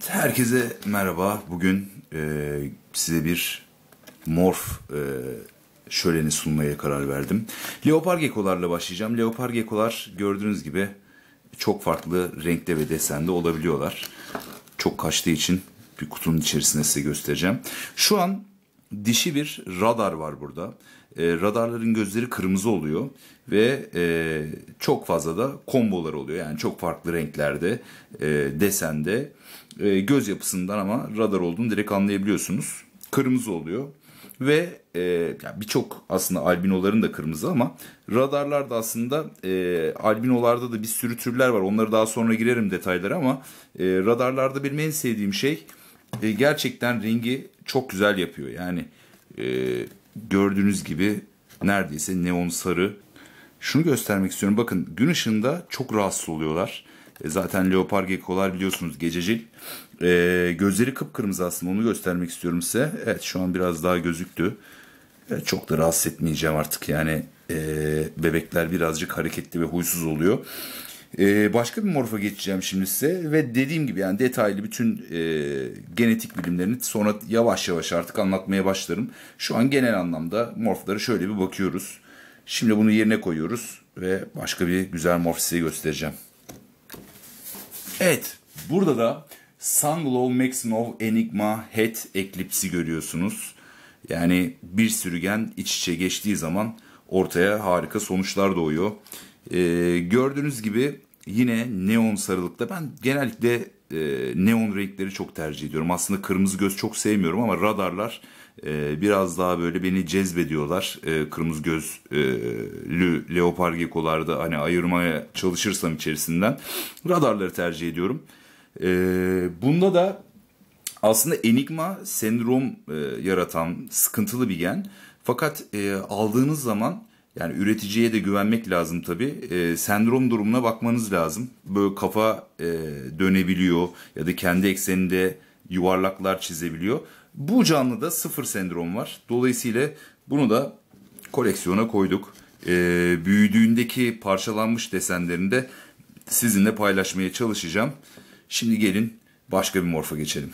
Evet, herkese merhaba. Bugün e, size bir morf e, şöleni sunmaya karar verdim. Leopar gekolarla başlayacağım. Leopar gekolar gördüğünüz gibi çok farklı renkte ve desende olabiliyorlar. Çok kaçtığı için bir kutunun içerisinde size göstereceğim. Şu an dişi bir radar var burada. E, radarların gözleri kırmızı oluyor ve e, çok fazla da kombolar oluyor. Yani çok farklı renklerde, e, desende e, göz yapısından ama radar olduğunu direkt anlayabiliyorsunuz. Kırmızı oluyor ve e, yani birçok aslında albinoların da kırmızı ama radarlar da aslında e, albinolarda da bir sürü türler var. Onları daha sonra girerim detaylara ama e, radarlarda benim en sevdiğim şey e, gerçekten rengi çok güzel yapıyor. Yani e, gördüğünüz gibi neredeyse neon sarı. Şunu göstermek istiyorum bakın gün ışığında çok rahatsız oluyorlar. E, zaten leopar gekolar biliyorsunuz gececil. E, gözleri kıpkırmızı aslında onu göstermek istiyorum size. Evet şu an biraz daha gözüktü. Evet, çok da rahatsız etmeyeceğim artık yani e, bebekler birazcık hareketli ve huysuz oluyor. E, başka bir morfa geçeceğim şimdi size ve dediğim gibi yani detaylı bütün e, genetik bilimlerini sonra yavaş yavaş artık anlatmaya başlarım. Şu an genel anlamda morflara şöyle bir bakıyoruz. Şimdi bunu yerine koyuyoruz ve başka bir güzel morf size göstereceğim. Evet, burada da Sunglow, Maximov, Enigma, Head, eklipsi görüyorsunuz. Yani bir sürügen iç içe geçtiği zaman ortaya harika sonuçlar doğuyor. Ee, gördüğünüz gibi yine neon sarılıkta ben genellikle e, neon renkleri çok tercih ediyorum. Aslında kırmızı göz çok sevmiyorum ama radarlar e, biraz daha böyle beni cezbediyorlar. E, kırmızı gözlü e, leopar gekolarda hani ayırmaya çalışırsam içerisinden radarları tercih ediyorum. E, bunda da aslında enigma sendrom e, yaratan sıkıntılı bir gen. Fakat e, aldığınız zaman yani üreticiye de güvenmek lazım tabii. E, sendrom durumuna bakmanız lazım. Böyle kafa e, dönebiliyor ya da kendi ekseninde yuvarlaklar çizebiliyor. Bu canlıda sıfır sendrom var. Dolayısıyla bunu da koleksiyona koyduk. E, büyüdüğündeki parçalanmış desenlerini de sizinle paylaşmaya çalışacağım. Şimdi gelin başka bir morfa geçelim.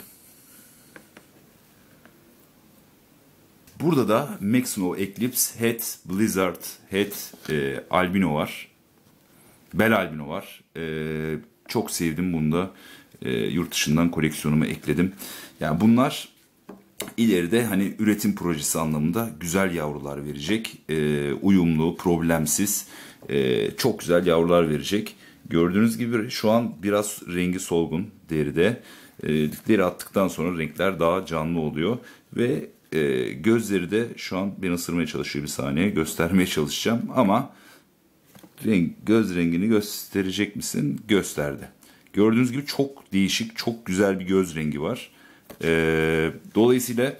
Burada da Maxno Eclipse Head Blizzard Head e, Albino var. Bel Albino var. E, çok sevdim bunu da. E, yurt dışından koleksiyonuma ekledim. Yani bunlar ileride hani üretim projesi anlamında güzel yavrular verecek. E, uyumlu, problemsiz, e, çok güzel yavrular verecek. Gördüğünüz gibi şu an biraz rengi solgun deride. E, deri attıktan sonra renkler daha canlı oluyor. Ve e, gözleri de şu an bir ısırmaya çalışıyor bir saniye. Göstermeye çalışacağım ama renk, göz rengini gösterecek misin? Gösterdi. Gördüğünüz gibi çok değişik, çok güzel bir göz rengi var. E, dolayısıyla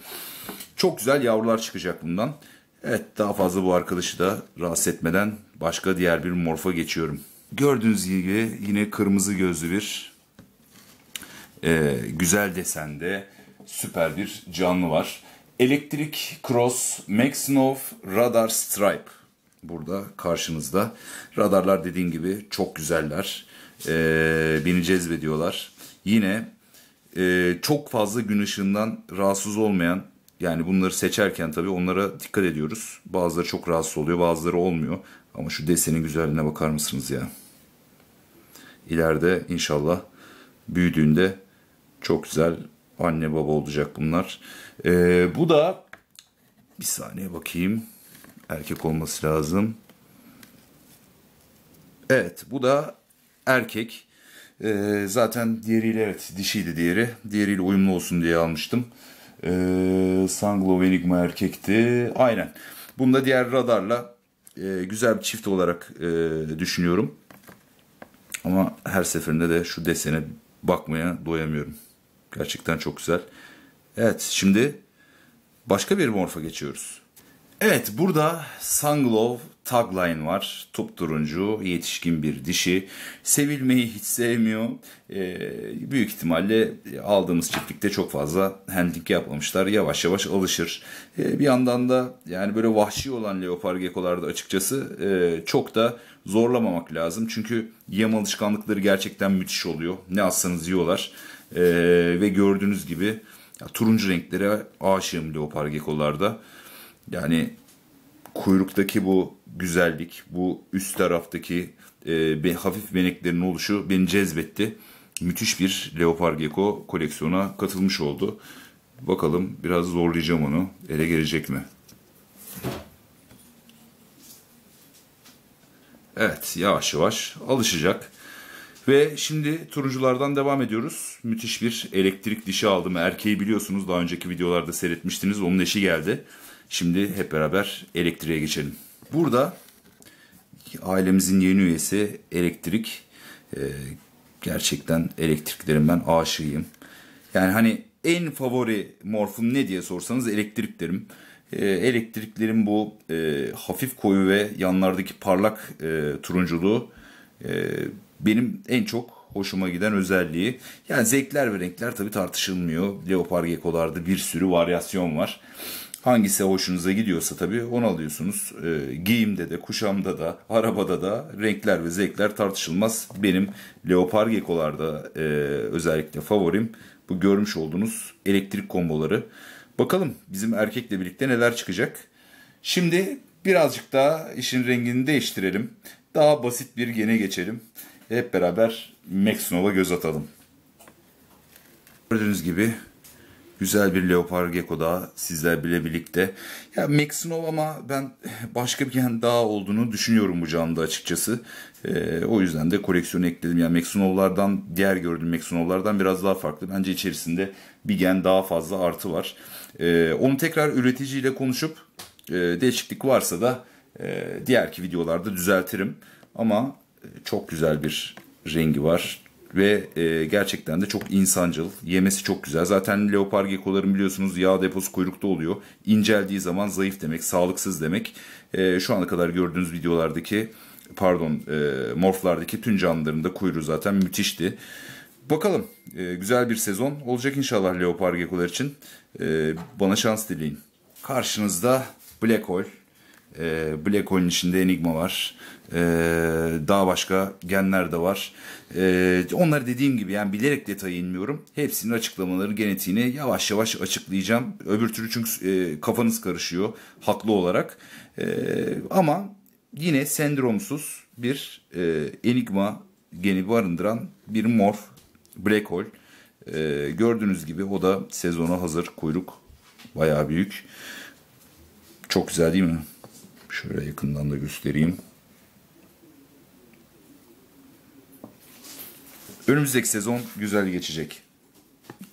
çok güzel yavrular çıkacak bundan. Evet daha fazla bu arkadaşı da rahatsız etmeden başka diğer bir morfa geçiyorum. Gördüğünüz gibi yine kırmızı gözlü bir e, güzel desende süper bir canlı var. Elektrik Cross Maxnov Radar Stripe burada karşınızda. Radarlar dediğim gibi çok güzeller. E, beni cezbediyorlar. Yine e, çok fazla gün ışığından rahatsız olmayan yani bunları seçerken tabii onlara dikkat ediyoruz. Bazıları çok rahatsız oluyor bazıları olmuyor. Ama şu desenin güzelliğine bakar mısınız ya? İleride inşallah büyüdüğünde çok güzel anne baba olacak bunlar. Ee, bu da bir saniye bakayım. Erkek olması lazım. Evet bu da erkek. E, zaten diğeriyle evet dişiydi diğeri. Diğeriyle uyumlu olsun diye almıştım. E, ee, Sanglo Enigma erkekti. Aynen. Bunu da diğer radarla e, güzel bir çift olarak e, düşünüyorum. Ama her seferinde de şu desene bakmaya doyamıyorum. Gerçekten çok güzel. Evet şimdi başka bir morfa geçiyoruz. Evet burada Sunglow tagline var. Top turuncu, yetişkin bir dişi. Sevilmeyi hiç sevmiyor. E, büyük ihtimalle aldığımız çiftlikte çok fazla handling yapmamışlar. Yavaş yavaş alışır. E, bir yandan da yani böyle vahşi olan leopar gekolarda açıkçası e, çok da zorlamamak lazım. Çünkü yem alışkanlıkları gerçekten müthiş oluyor. Ne alsanız yiyorlar. E, ve gördüğünüz gibi ya, turuncu renklere aşığım leopar gekolarda. Yani kuyruktaki bu güzellik, bu üst taraftaki e, hafif beneklerin oluşu beni cezbetti. Müthiş bir leopar gecko koleksiyona katılmış oldu. Bakalım biraz zorlayacağım onu. Ele gelecek mi? Evet yavaş yavaş alışacak. Ve şimdi turunculardan devam ediyoruz. Müthiş bir elektrik dişi aldım. Erkeği biliyorsunuz daha önceki videolarda seyretmiştiniz. Onun eşi geldi. Şimdi hep beraber elektriğe geçelim. Burada ailemizin yeni üyesi elektrik. Ee, gerçekten elektriklerim ben aşığıyım. Yani hani en favori morfum ne diye sorsanız elektrik derim. Ee, elektriklerin bu e, hafif koyu ve yanlardaki parlak e, turunculuğu e, benim en çok hoşuma giden özelliği. Yani zevkler ve renkler tabii tartışılmıyor. Leopar gekolarda bir sürü varyasyon var. Hangisi hoşunuza gidiyorsa tabii onu alıyorsunuz. E, giyimde de, kuşamda da, arabada da renkler ve zevkler tartışılmaz. Benim leopar gekolarda e, özellikle favorim bu görmüş olduğunuz elektrik komboları. Bakalım bizim erkekle birlikte neler çıkacak. Şimdi birazcık daha işin rengini değiştirelim. Daha basit bir gene geçelim. Hep beraber Maxnov'a göz atalım. Gördüğünüz gibi Güzel bir leopar gecko daha sizler bile birlikte. Ya Maxinov ama ben başka bir gen daha olduğunu düşünüyorum bu canlıda açıkçası. Ee, o yüzden de koleksiyonu ekledim. Yani Maxinov'lardan diğer gördüğüm Maxinov'lardan biraz daha farklı. Bence içerisinde bir gen daha fazla artı var. Ee, onu tekrar üreticiyle konuşup e, değişiklik varsa da e, diğerki videolarda düzeltirim. Ama e, çok güzel bir rengi var ve e, gerçekten de çok insancıl. Yemesi çok güzel. Zaten leopar gekoların biliyorsunuz yağ deposu kuyrukta oluyor. İnceldiği zaman zayıf demek, sağlıksız demek. E, şu ana kadar gördüğünüz videolardaki pardon e, morflardaki tüm canlıların da kuyruğu zaten müthişti. Bakalım e, güzel bir sezon olacak inşallah leopar gekolar için. E, bana şans dileyin. Karşınızda Black Hole. E, Black Hole'in içinde Enigma var. Ee, daha başka genler de var. Ee, onları dediğim gibi yani bilerek detaya inmiyorum. Hepsinin açıklamaları genetiğini yavaş yavaş açıklayacağım. Öbür türlü çünkü e, kafanız karışıyor haklı olarak. Ee, ama yine sendromsuz bir e, enigma geni barındıran bir morf black hole. gördüğünüz gibi o da sezona hazır kuyruk bayağı büyük. Çok güzel değil mi? Şöyle yakından da göstereyim. Önümüzdeki sezon güzel geçecek.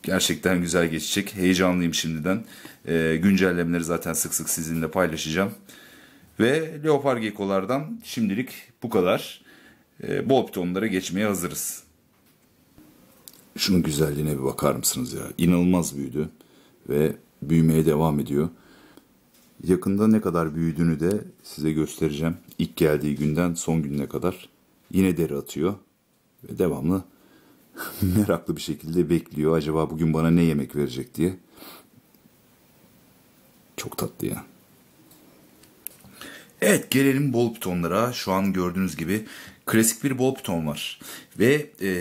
Gerçekten güzel geçecek. Heyecanlıyım şimdiden. E, güncellemeleri zaten sık sık sizinle paylaşacağım. Ve leopar gekolardan şimdilik bu kadar. E, ee, bol pitonlara geçmeye hazırız. Şunun güzelliğine bir bakar mısınız ya? İnanılmaz büyüdü ve büyümeye devam ediyor. Yakında ne kadar büyüdüğünü de size göstereceğim. İlk geldiği günden son gününe kadar yine deri atıyor ve devamlı meraklı bir şekilde bekliyor. Acaba bugün bana ne yemek verecek diye. Çok tatlı ya. Evet gelelim bol pitonlara. Şu an gördüğünüz gibi klasik bir bol piton var. Ve e,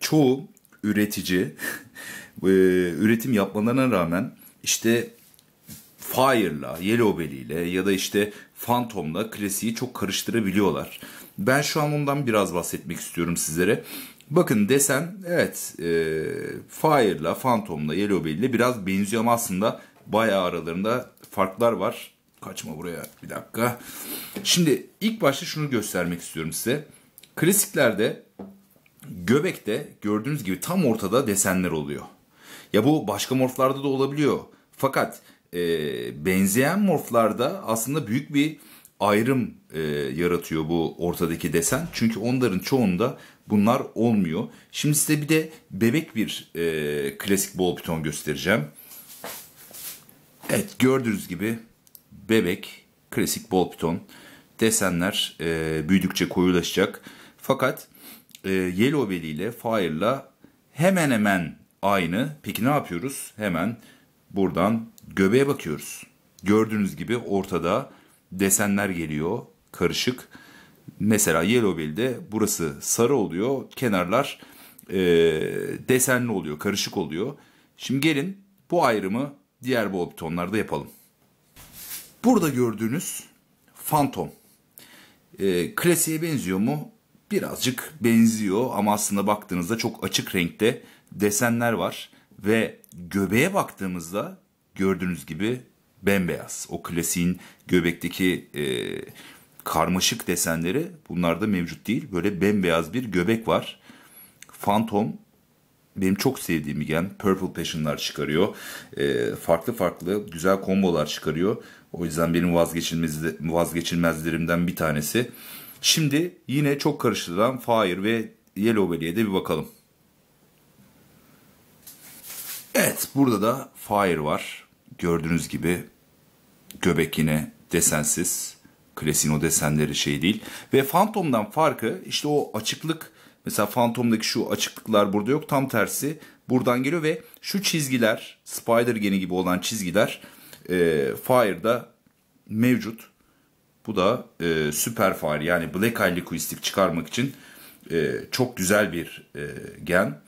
çoğu üretici e, üretim yapmalarına rağmen işte Fire'la, Yellow Belly'le ya da işte Phantom'la klasiği çok karıştırabiliyorlar. Ben şu an ondan biraz bahsetmek istiyorum sizlere. Bakın desen evet e, Fire'la, Phantom'la, Yellowbell'le biraz benziyor ama aslında bayağı aralarında farklar var. Kaçma buraya bir dakika. Şimdi ilk başta şunu göstermek istiyorum size. Klasiklerde göbekte gördüğünüz gibi tam ortada desenler oluyor. Ya bu başka morflarda da olabiliyor. Fakat e, benzeyen morflarda aslında büyük bir ayrım e, yaratıyor bu ortadaki desen. Çünkü onların çoğunda bunlar olmuyor. Şimdi size bir de bebek bir e, klasik bol piton göstereceğim. Evet gördüğünüz gibi bebek klasik bol piton. Desenler e, büyüdükçe koyulaşacak. Fakat e, Yellow Belly ile Fire'la hemen hemen aynı. Peki ne yapıyoruz? Hemen buradan göbeğe bakıyoruz. Gördüğünüz gibi ortada desenler geliyor. Karışık. Mesela Yellowbell'de burası sarı oluyor, kenarlar e, desenli oluyor, karışık oluyor. Şimdi gelin bu ayrımı diğer bol tonlarda yapalım. Burada gördüğünüz Phantom. E, klasiğe benziyor mu? Birazcık benziyor ama aslında baktığınızda çok açık renkte desenler var. Ve göbeğe baktığımızda gördüğünüz gibi bembeyaz. O klasiğin göbekteki e, karmaşık desenleri bunlarda mevcut değil. Böyle bembeyaz bir göbek var. Phantom benim çok sevdiğim bir gen. Purple Passion'lar çıkarıyor. E, farklı farklı güzel kombolar çıkarıyor. O yüzden benim vazgeçilmez, vazgeçilmezlerimden bir tanesi. Şimdi yine çok karıştırılan Fire ve Yellow Belly'e de bir bakalım. Evet burada da Fire var. Gördüğünüz gibi göbek yine desensiz. Klasiğin o desenleri şey değil. Ve Phantom'dan farkı işte o açıklık. Mesela Phantom'daki şu açıklıklar burada yok. Tam tersi buradan geliyor ve şu çizgiler Spider geni gibi olan çizgiler e, Fire'da mevcut. Bu da e, süper Fire yani Black Eye Liquistic çıkarmak için e, çok güzel bir e, gen.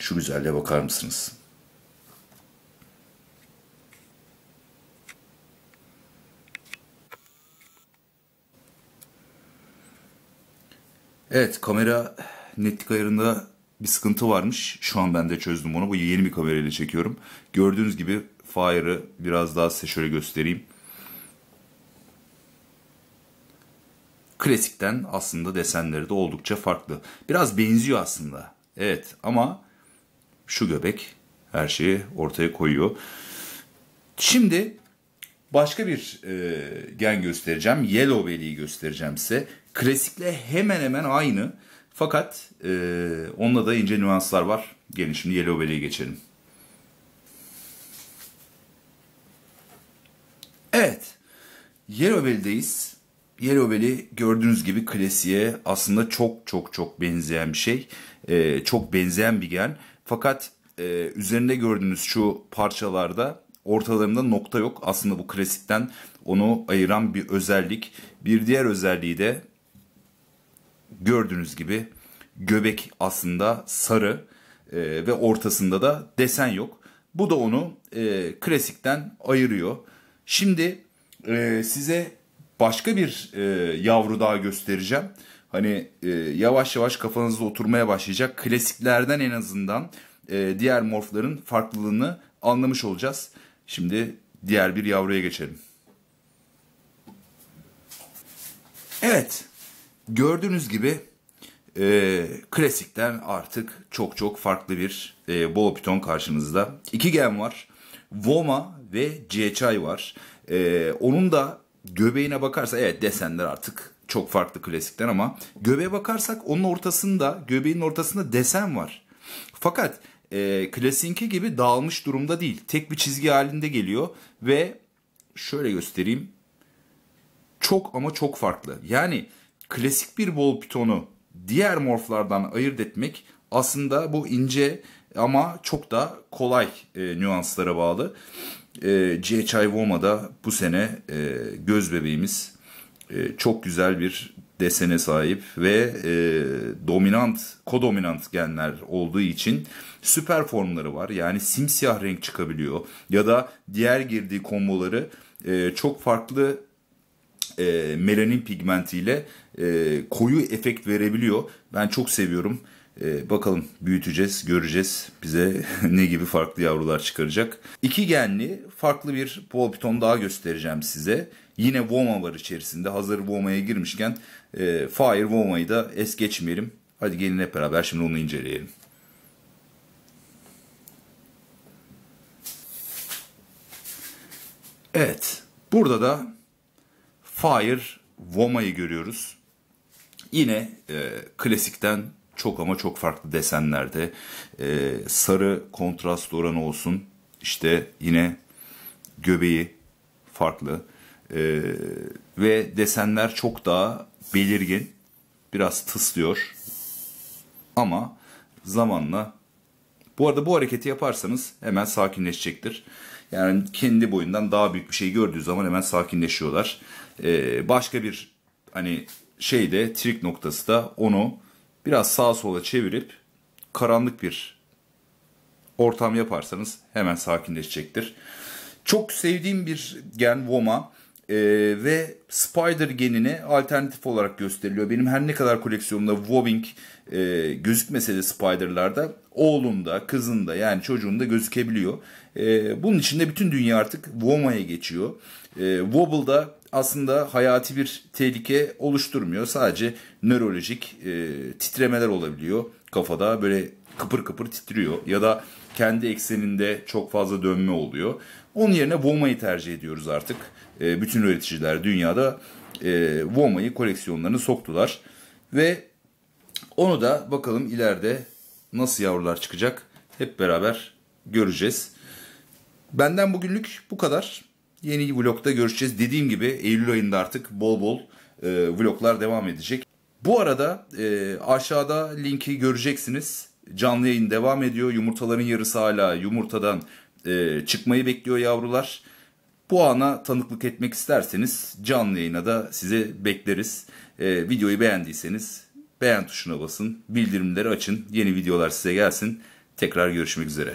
Şu güzelliğe bakar mısınız? Evet kamera netlik ayarında bir sıkıntı varmış. Şu an ben de çözdüm onu. Bu yeni bir kamerayla çekiyorum. Gördüğünüz gibi Fire'ı biraz daha size şöyle göstereyim. Klasikten aslında desenleri de oldukça farklı. Biraz benziyor aslında. Evet ama şu göbek her şeyi ortaya koyuyor. Şimdi başka bir e, gen göstereceğim. Yellow Valley'i göstereceğim size. Klasikle hemen hemen aynı. Fakat e, onunla da ince nüanslar var. Gelin şimdi Yellow Valley'e geçelim. Evet. Yellow belly'deyiz. Yellow belly gördüğünüz gibi klasiğe aslında çok çok çok benzeyen bir şey. E, çok benzeyen bir gen. Fakat e, üzerinde gördüğünüz şu parçalarda Ortalarında nokta yok. Aslında bu klasikten onu ayıran bir özellik. Bir diğer özelliği de gördüğünüz gibi göbek aslında sarı e, ve ortasında da desen yok. Bu da onu e, klasikten ayırıyor. Şimdi e, size başka bir e, yavru daha göstereceğim. Hani e, yavaş yavaş kafanızda oturmaya başlayacak. Klasiklerden en azından e, diğer morfların farklılığını anlamış olacağız. Şimdi diğer bir yavruya geçelim. Evet, gördüğünüz gibi e, klasikten artık çok çok farklı bir e, boğa piton karşınızda. İki gen var. Voma ve Chay var. E, onun da göbeğine bakarsa evet desenler artık çok farklı klasikten ama göbeğe bakarsak onun ortasında göbeğin ortasında desen var. Fakat e, klasinki gibi dağılmış durumda değil. Tek bir çizgi halinde geliyor ve şöyle göstereyim. Çok ama çok farklı. Yani klasik bir bol pitonu diğer morflardan ayırt etmek aslında bu ince ama çok da kolay e, nüanslara bağlı. E, C.H.I. Woma'da bu sene e, göz bebeğimiz e, çok güzel bir desene sahip ve e, dominant, kodominant genler olduğu için süper formları var. Yani simsiyah renk çıkabiliyor ya da diğer girdiği komboları e, çok farklı e, melanin pigmentiyle e, koyu efekt verebiliyor. Ben çok seviyorum. E, bakalım büyüteceğiz, göreceğiz bize ne gibi farklı yavrular çıkaracak. İki genli farklı bir polpiton daha göstereceğim size. Yine Woma var içerisinde. Hazır Woma'ya girmişken e, Fire Woma'yı da es geçmeyelim. Hadi gelin hep beraber şimdi onu inceleyelim. Evet. Burada da Fire Woma'yı görüyoruz. Yine e, klasikten çok ama çok farklı desenlerde e, sarı kontrast oranı olsun. İşte yine göbeği farklı. Ee, ve desenler çok daha belirgin. Biraz tıslıyor. Ama zamanla bu arada bu hareketi yaparsanız hemen sakinleşecektir. Yani kendi boyundan daha büyük bir şey gördüğü zaman hemen sakinleşiyorlar. Ee, başka bir hani şeyde trik noktası da onu biraz sağa sola çevirip karanlık bir ortam yaparsanız hemen sakinleşecektir. Çok sevdiğim bir gen Woma e, ve Spider Genini alternatif olarak gösteriliyor. Benim her ne kadar koleksiyonumda Wobbing e, gözükmese de Spider'larda oğlunda, kızında yani çocuğumda gözükebiliyor. E, bunun içinde bütün dünya artık Woma'ya geçiyor. E, ee, Wobble'da aslında hayati bir tehlike oluşturmuyor. Sadece nörolojik e, titremeler olabiliyor kafada böyle kıpır kıpır titriyor ya da kendi ekseninde çok fazla dönme oluyor. Onun yerine Woma'yı tercih ediyoruz artık. E, bütün üreticiler dünyada e, Woma'yı koleksiyonlarını soktular. Ve onu da bakalım ileride nasıl yavrular çıkacak hep beraber göreceğiz. Benden bugünlük bu kadar. Yeni vlogda görüşeceğiz. Dediğim gibi Eylül ayında artık bol bol e, vloglar devam edecek. Bu arada e, aşağıda linki göreceksiniz. Canlı yayın devam ediyor. Yumurtaların yarısı hala yumurtadan e, çıkmayı bekliyor yavrular. Bu ana tanıklık etmek isterseniz canlı yayına da size bekleriz. E, videoyu beğendiyseniz beğen tuşuna basın, bildirimleri açın, yeni videolar size gelsin. Tekrar görüşmek üzere.